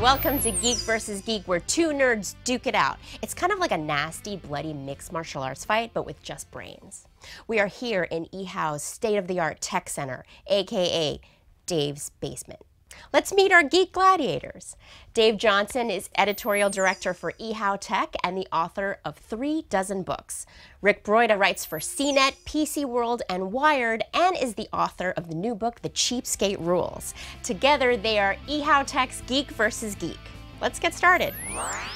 Welcome to Geek versus Geek, where two nerds duke it out. It's kind of like a nasty, bloody mixed martial arts fight, but with just brains. We are here in Ehow's State of the Art Tech Center, aka Dave's basement. Let's meet our geek gladiators. Dave Johnson is editorial director for eHow Tech and the author of three dozen books. Rick Broida writes for CNET, PC World, and Wired, and is the author of the new book, The Cheapskate Rules. Together, they are eHow Tech's Geek versus Geek. Let's get started.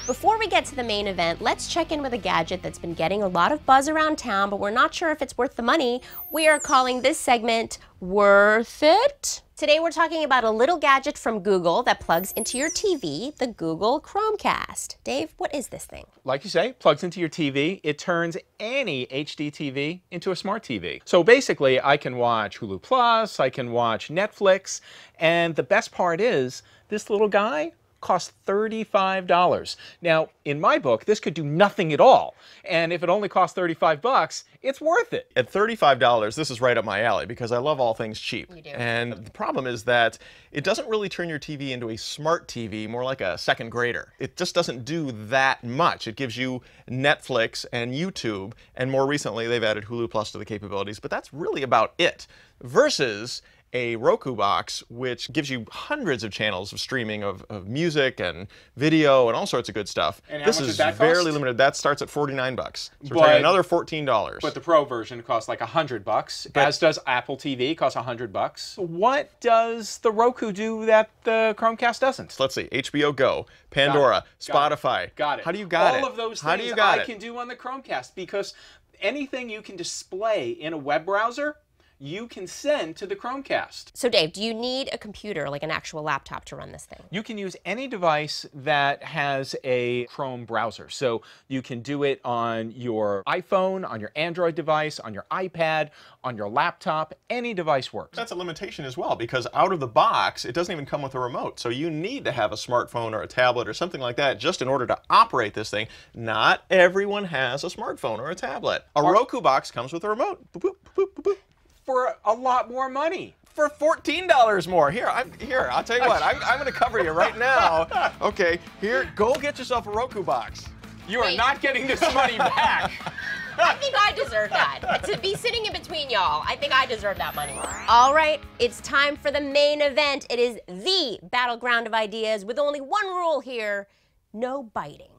Before we get to the main event, let's check in with a gadget that's been getting a lot of buzz around town, but we're not sure if it's worth the money. We are calling this segment Worth It? Today we're talking about a little gadget from Google that plugs into your TV, the Google Chromecast. Dave, what is this thing? Like you say, plugs into your TV. It turns any HD TV into a smart TV. So basically, I can watch Hulu Plus, I can watch Netflix, and the best part is this little guy cost $35. Now, in my book, this could do nothing at all. And if it only costs 35 bucks, it's worth it. At $35, this is right up my alley because I love all things cheap. And the problem is that it doesn't really turn your TV into a smart TV, more like a second grader. It just doesn't do that much. It gives you Netflix and YouTube, and more recently they've added Hulu Plus to the capabilities, but that's really about it. Versus a Roku box, which gives you hundreds of channels of streaming of, of music and video and all sorts of good stuff. And this is barely limited. That starts at 49 bucks. So we're talking another $14. But the pro version costs like 100 bucks, but, as does Apple TV, costs 100 bucks. What does the Roku do that the Chromecast doesn't? Let's see. HBO Go, Pandora, got Spotify. Got it. How do you got all it? All of those things I it? can do on the Chromecast because anything you can display in a web browser you can send to the Chromecast. So Dave, do you need a computer, like an actual laptop, to run this thing? You can use any device that has a Chrome browser. So you can do it on your iPhone, on your Android device, on your iPad, on your laptop, any device works. That's a limitation as well, because out of the box, it doesn't even come with a remote. So you need to have a smartphone or a tablet or something like that just in order to operate this thing. Not everyone has a smartphone or a tablet. A Roku box comes with a remote. Boop, boop, boop, for a lot more money. For fourteen dollars more. Here, I'm here. I'll tell you what. I'm, I'm going to cover you right now. Okay, here, go get yourself a Roku box. You are not getting this money back. I think I deserve that. To be sitting in between y'all, I think I deserve that money. All right, it's time for the main event. It is the battleground of ideas with only one rule here no biting.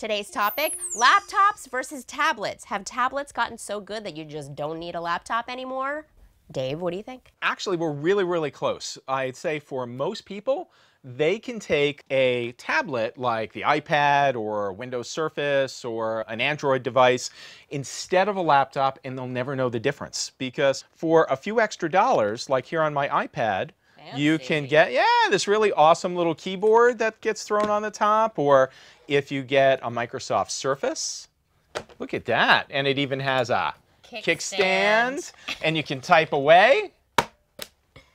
Today's topic laptops versus tablets. Have tablets gotten so good that you just don't need a laptop anymore? Dave, what do you think? Actually, we're really, really close. I'd say for most people, they can take a tablet like the iPad or Windows Surface or an Android device instead of a laptop and they'll never know the difference because for a few extra dollars, like here on my iPad, you can get, yeah, this really awesome little keyboard that gets thrown on the top, or if you get a Microsoft Surface, look at that. And it even has a kickstand, kickstand and you can type away,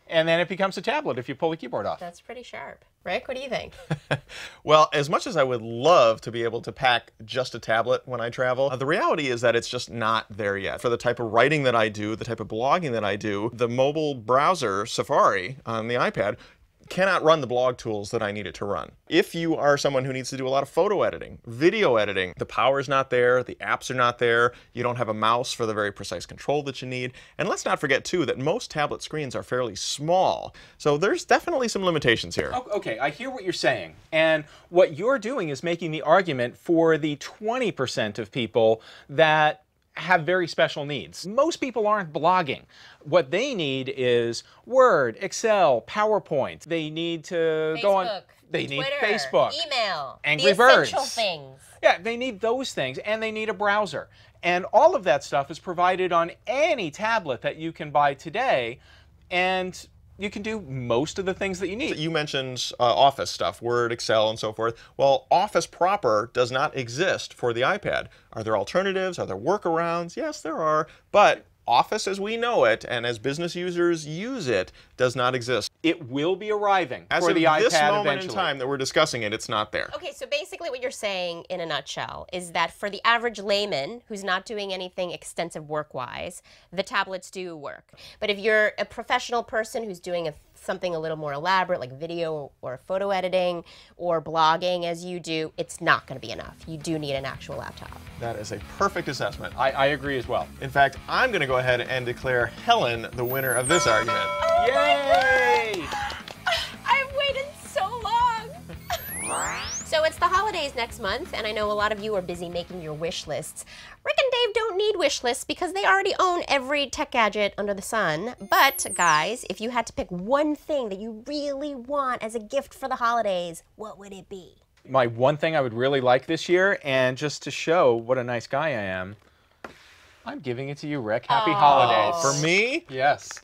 and then it becomes a tablet if you pull the keyboard off. That's pretty sharp. Rick, what do you think? well, as much as I would love to be able to pack just a tablet when I travel, the reality is that it's just not there yet. For the type of writing that I do, the type of blogging that I do, the mobile browser, Safari, on the iPad cannot run the blog tools that I need it to run. If you are someone who needs to do a lot of photo editing, video editing, the power is not there, the apps are not there, you don't have a mouse for the very precise control that you need. And let's not forget too that most tablet screens are fairly small. So there's definitely some limitations here. Okay, I hear what you're saying. And what you're doing is making the argument for the 20% of people that have very special needs. Most people aren't blogging. What they need is Word, Excel, PowerPoint. They need to Facebook, go on. They Twitter, need Facebook, email, Angry the Birds. things. Yeah, they need those things, and they need a browser. And all of that stuff is provided on any tablet that you can buy today. And you can do most of the things that you need. You mentioned uh, Office stuff, Word, Excel, and so forth. Well, Office proper does not exist for the iPad. Are there alternatives? Are there workarounds? Yes, there are. But office as we know it and as business users use it does not exist. It will be arriving as for the iPad eventually. As this moment in time that we're discussing it, it's not there. Okay, so basically what you're saying in a nutshell is that for the average layman who's not doing anything extensive work-wise, the tablets do work. But if you're a professional person who's doing a something a little more elaborate like video or photo editing or blogging as you do, it's not going to be enough. You do need an actual laptop. That is a perfect assessment. I, I agree as well. In fact, I'm going to go ahead and declare Helen the winner of this argument. Oh Yay! I've waited so long. so it's the holidays next month, and I know a lot of you are busy making your wish lists don't need wish lists because they already own every tech gadget under the sun. But guys, if you had to pick one thing that you really want as a gift for the holidays, what would it be? My one thing I would really like this year, and just to show what a nice guy I am, I'm giving it to you, Rick. Happy oh. holidays. For me? Yes.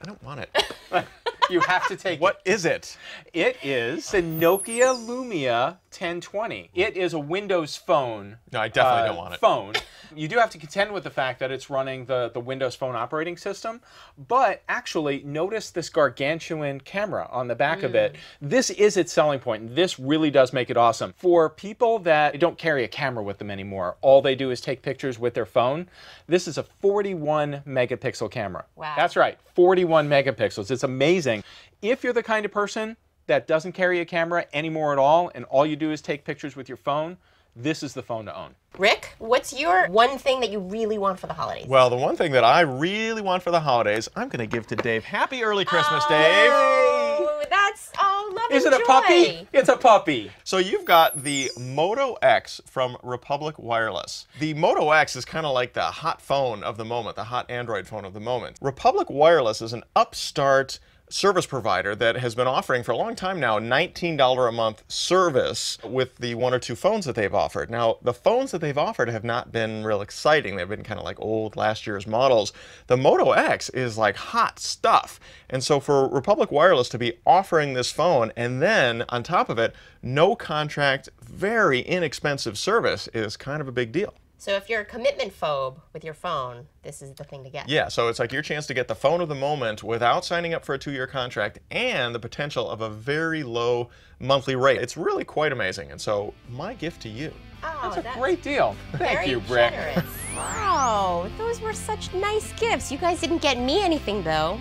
I don't want it. you have to take what it. What is it? It is the Nokia Lumia 1020. It is a Windows Phone. No, I definitely uh, don't want it. Phone. You do have to contend with the fact that it's running the, the Windows Phone operating system, but actually, notice this gargantuan camera on the back mm. of it. Mm. This is its selling point, point. this really does make it awesome. For people that don't carry a camera with them anymore, all they do is take pictures with their phone. This is a 41 megapixel camera. Wow. That's right, 41 megapixels. It's amazing. If you're the kind of person that doesn't carry a camera anymore at all, and all you do is take pictures with your phone, this is the phone to own. Rick, what's your one thing that you really want for the holidays? Well, the one thing that I really want for the holidays, I'm going to give to Dave. Happy early Christmas, oh, Dave. Oh, that's, oh, love Is it joy. a puppy? It's a puppy. So you've got the Moto X from Republic Wireless. The Moto X is kind of like the hot phone of the moment, the hot Android phone of the moment. Republic Wireless is an upstart service provider that has been offering for a long time now $19 a month service with the one or two phones that they've offered. Now, the phones that they've offered have not been real exciting. They've been kind of like old last year's models. The Moto X is like hot stuff. And so for Republic Wireless to be offering this phone and then on top of it, no contract, very inexpensive service is kind of a big deal. So if you're a commitment phobe with your phone, this is the thing to get. Yeah, so it's like your chance to get the phone of the moment without signing up for a two-year contract and the potential of a very low monthly rate. It's really quite amazing. And so my gift to you. Oh, that's a that's great deal. Thank you, Brett. wow, those were such nice gifts. You guys didn't get me anything though.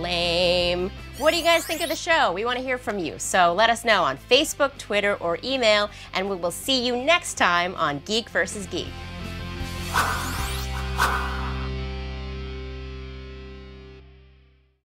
Lame. What do you guys think of the show? We want to hear from you. So let us know on Facebook, Twitter, or email, and we will see you next time on Geek versus Geek. Ah!